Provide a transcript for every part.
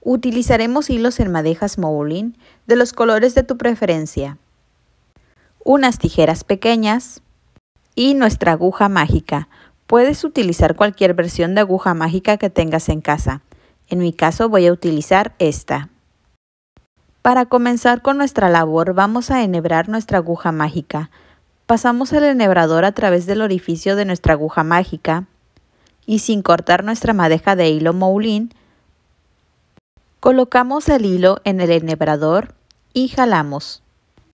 Utilizaremos hilos en madejas Moulin de los colores de tu preferencia, unas tijeras pequeñas y nuestra aguja mágica. Puedes utilizar cualquier versión de aguja mágica que tengas en casa. En mi caso voy a utilizar esta. Para comenzar con nuestra labor vamos a enhebrar nuestra aguja mágica. Pasamos el enhebrador a través del orificio de nuestra aguja mágica y sin cortar nuestra madeja de hilo Moulin, Colocamos el hilo en el enhebrador y jalamos.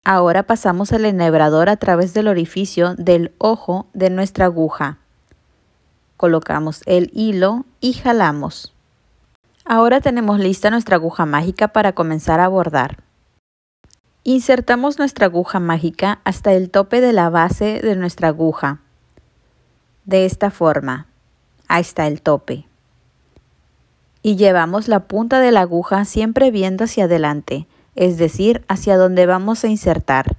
Ahora pasamos el enhebrador a través del orificio del ojo de nuestra aguja. Colocamos el hilo y jalamos. Ahora tenemos lista nuestra aguja mágica para comenzar a bordar. Insertamos nuestra aguja mágica hasta el tope de la base de nuestra aguja. De esta forma, hasta el tope y llevamos la punta de la aguja siempre viendo hacia adelante, es decir, hacia donde vamos a insertar.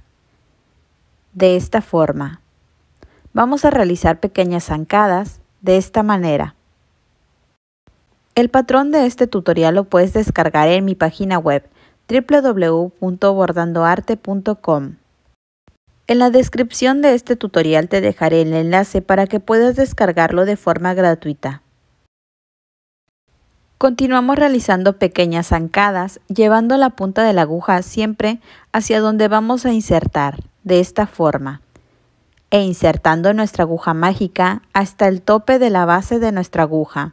De esta forma. Vamos a realizar pequeñas zancadas de esta manera. El patrón de este tutorial lo puedes descargar en mi página web www.bordandoarte.com. En la descripción de este tutorial te dejaré el enlace para que puedas descargarlo de forma gratuita. Continuamos realizando pequeñas zancadas, llevando la punta de la aguja siempre hacia donde vamos a insertar, de esta forma, e insertando nuestra aguja mágica hasta el tope de la base de nuestra aguja,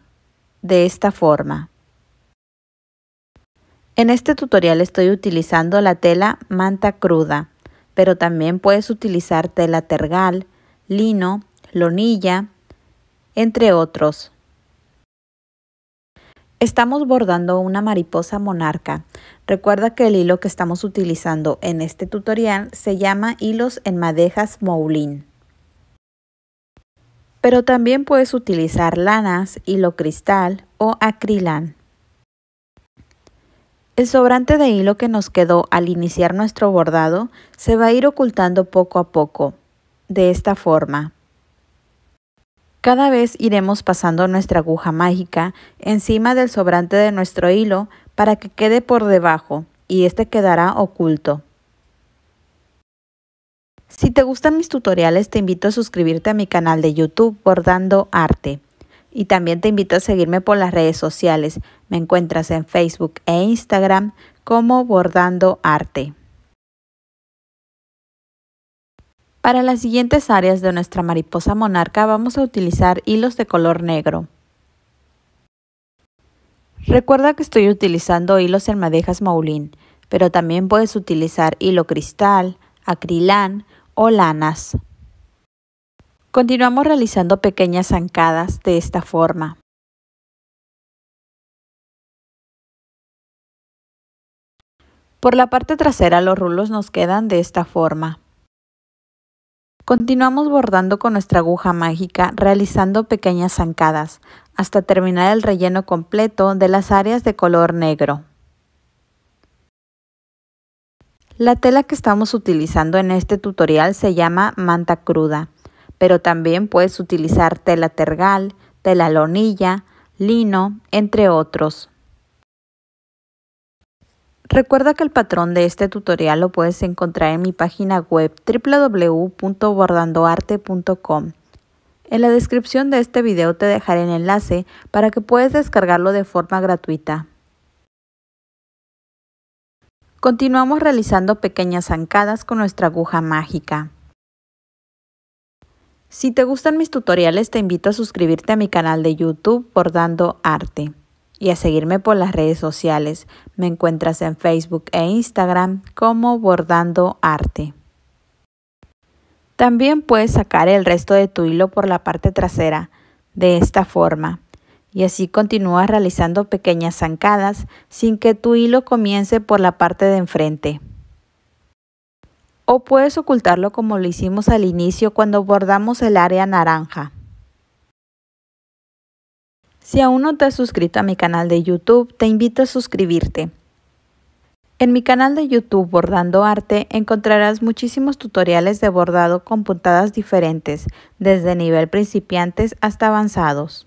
de esta forma. En este tutorial estoy utilizando la tela manta cruda, pero también puedes utilizar tela tergal, lino, lonilla, entre otros. Estamos bordando una mariposa monarca. Recuerda que el hilo que estamos utilizando en este tutorial se llama hilos en madejas moulin. Pero también puedes utilizar lanas, hilo cristal o acrilán. El sobrante de hilo que nos quedó al iniciar nuestro bordado se va a ir ocultando poco a poco, de esta forma. Cada vez iremos pasando nuestra aguja mágica encima del sobrante de nuestro hilo para que quede por debajo y este quedará oculto. Si te gustan mis tutoriales te invito a suscribirte a mi canal de YouTube Bordando Arte. Y también te invito a seguirme por las redes sociales. Me encuentras en Facebook e Instagram como Bordando Arte. Para las siguientes áreas de nuestra mariposa monarca vamos a utilizar hilos de color negro. Recuerda que estoy utilizando hilos en madejas Moulin, pero también puedes utilizar hilo cristal, acrilán o lanas. Continuamos realizando pequeñas zancadas de esta forma. Por la parte trasera los rulos nos quedan de esta forma. Continuamos bordando con nuestra aguja mágica realizando pequeñas zancadas hasta terminar el relleno completo de las áreas de color negro. La tela que estamos utilizando en este tutorial se llama manta cruda, pero también puedes utilizar tela tergal, tela lonilla, lino, entre otros. Recuerda que el patrón de este tutorial lo puedes encontrar en mi página web www.bordandoarte.com. En la descripción de este video te dejaré el enlace para que puedas descargarlo de forma gratuita. Continuamos realizando pequeñas zancadas con nuestra aguja mágica. Si te gustan mis tutoriales te invito a suscribirte a mi canal de YouTube Bordando Arte y a seguirme por las redes sociales. Me encuentras en Facebook e Instagram como Bordando Arte. También puedes sacar el resto de tu hilo por la parte trasera de esta forma y así continúas realizando pequeñas zancadas sin que tu hilo comience por la parte de enfrente. O puedes ocultarlo como lo hicimos al inicio cuando bordamos el área naranja. Si aún no te has suscrito a mi canal de YouTube, te invito a suscribirte. En mi canal de YouTube Bordando Arte encontrarás muchísimos tutoriales de bordado con puntadas diferentes, desde nivel principiantes hasta avanzados.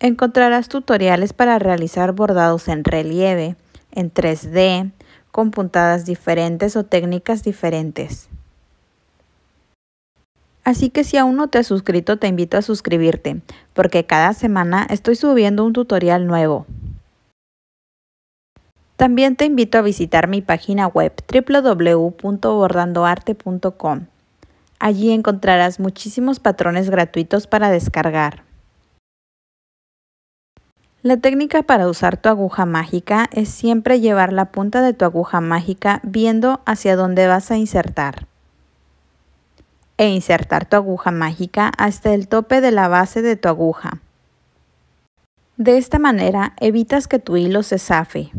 Encontrarás tutoriales para realizar bordados en relieve, en 3D, con puntadas diferentes o técnicas diferentes. Así que si aún no te has suscrito, te invito a suscribirte, porque cada semana estoy subiendo un tutorial nuevo. También te invito a visitar mi página web www.bordandoarte.com. Allí encontrarás muchísimos patrones gratuitos para descargar. La técnica para usar tu aguja mágica es siempre llevar la punta de tu aguja mágica viendo hacia dónde vas a insertar e insertar tu aguja mágica hasta el tope de la base de tu aguja. De esta manera evitas que tu hilo se zafe.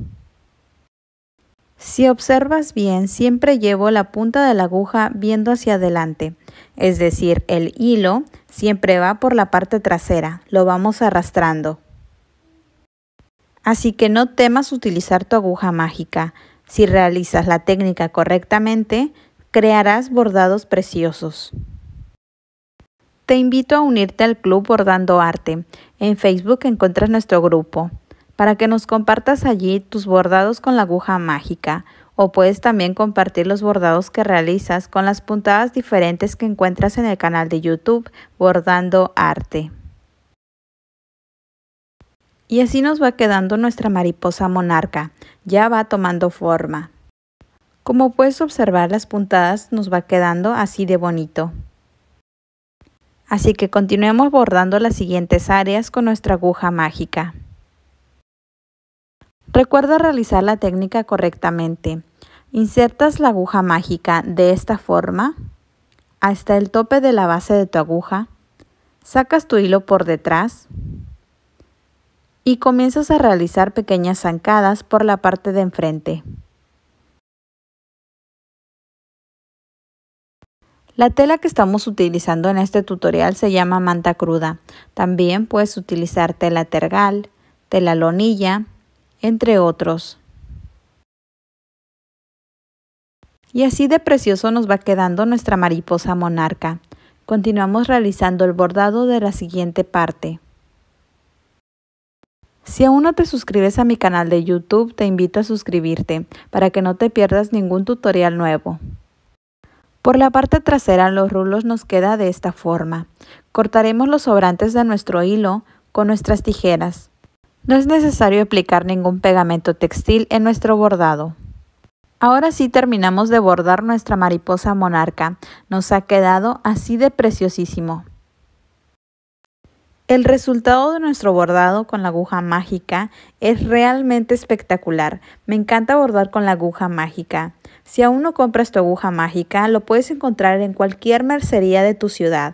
Si observas bien, siempre llevo la punta de la aguja viendo hacia adelante, es decir, el hilo siempre va por la parte trasera, lo vamos arrastrando. Así que no temas utilizar tu aguja mágica. Si realizas la técnica correctamente, crearás bordados preciosos. Te invito a unirte al Club Bordando Arte. En Facebook encuentras nuestro grupo para que nos compartas allí tus bordados con la aguja mágica o puedes también compartir los bordados que realizas con las puntadas diferentes que encuentras en el canal de YouTube Bordando Arte. Y así nos va quedando nuestra mariposa monarca, ya va tomando forma. Como puedes observar, las puntadas nos va quedando así de bonito. Así que continuemos bordando las siguientes áreas con nuestra aguja mágica. Recuerda realizar la técnica correctamente. Insertas la aguja mágica de esta forma hasta el tope de la base de tu aguja, sacas tu hilo por detrás y comienzas a realizar pequeñas zancadas por la parte de enfrente. La tela que estamos utilizando en este tutorial se llama manta cruda. También puedes utilizar tela tergal, tela lonilla, entre otros. Y así de precioso nos va quedando nuestra mariposa monarca. Continuamos realizando el bordado de la siguiente parte. Si aún no te suscribes a mi canal de YouTube, te invito a suscribirte para que no te pierdas ningún tutorial nuevo. Por la parte trasera los rulos nos queda de esta forma. Cortaremos los sobrantes de nuestro hilo con nuestras tijeras. No es necesario aplicar ningún pegamento textil en nuestro bordado. Ahora sí terminamos de bordar nuestra mariposa monarca. Nos ha quedado así de preciosísimo. El resultado de nuestro bordado con la aguja mágica es realmente espectacular. Me encanta bordar con la aguja mágica. Si aún no compras tu aguja mágica, lo puedes encontrar en cualquier mercería de tu ciudad.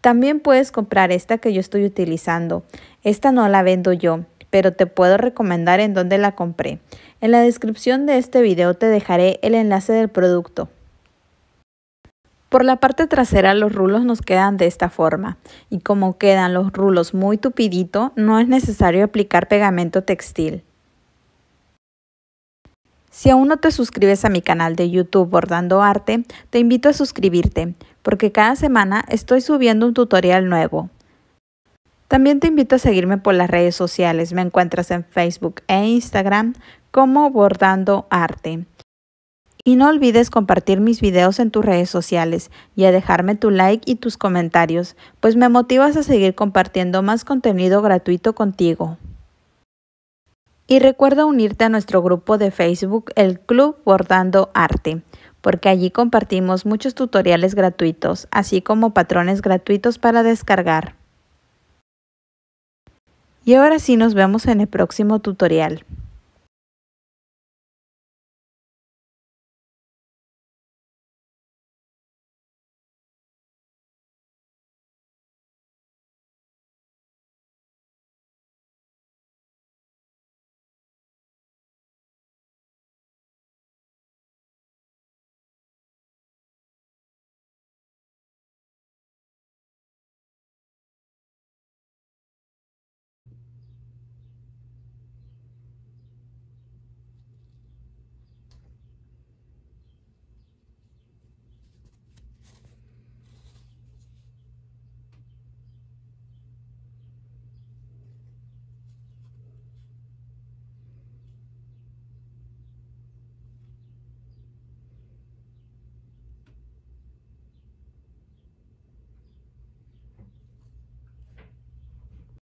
También puedes comprar esta que yo estoy utilizando. Esta no la vendo yo, pero te puedo recomendar en dónde la compré. En la descripción de este video te dejaré el enlace del producto. Por la parte trasera los rulos nos quedan de esta forma y como quedan los rulos muy tupidito no es necesario aplicar pegamento textil. Si aún no te suscribes a mi canal de YouTube Bordando Arte, te invito a suscribirte porque cada semana estoy subiendo un tutorial nuevo. También te invito a seguirme por las redes sociales. Me encuentras en Facebook e Instagram como Bordando Arte. Y no olvides compartir mis videos en tus redes sociales y a dejarme tu like y tus comentarios, pues me motivas a seguir compartiendo más contenido gratuito contigo. Y recuerda unirte a nuestro grupo de Facebook, el Club Bordando Arte, porque allí compartimos muchos tutoriales gratuitos, así como patrones gratuitos para descargar. Y ahora sí nos vemos en el próximo tutorial.